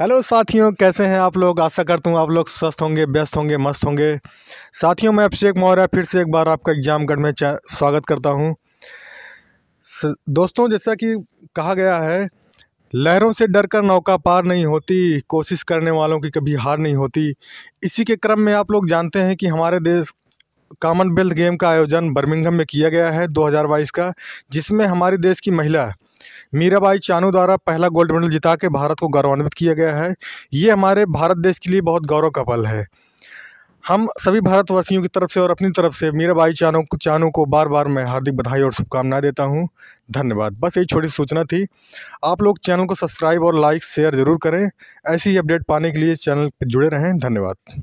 hello साथियों कैसे हैं आप लोग आशा करता हूँ आप लोग स्वस्थ होंगे व्यस्त होंगे मस्त होंगे साथियों मैं अभिषेक मौर्य फिर से एक बार आपका एग्जामगढ़ में स्वागत करता हूँ दोस्तों जैसा कि कहा गया है लहरों से डर कर नौका पार नहीं होती कोशिश करने वालों की कभी हार नहीं होती इसी के क्रम में आप लोग जानते हैं कि हमारे देश कॉमनवेल्थ गेम का आयोजन बर्मिंगहम में किया गया है 2022 का जिसमें हमारे देश की महिला मीराबाई चानू द्वारा पहला गोल्ड मेडल जिता के भारत को गौरवान्वित किया गया है ये हमारे भारत देश के लिए बहुत गौरव का पल है हम सभी भारतवासियों की तरफ से और अपनी तरफ से मीराबाई चानू चानू को बार बार मैं हार्दिक बधाई और शुभकामनाएं देता हूं धन्यवाद बस यही छोटी सूचना थी आप लोग चैनल को सब्सक्राइब और लाइक शेयर ज़रूर करें ऐसी ही अपडेट पाने के लिए चैनल पर जुड़े रहें धन्यवाद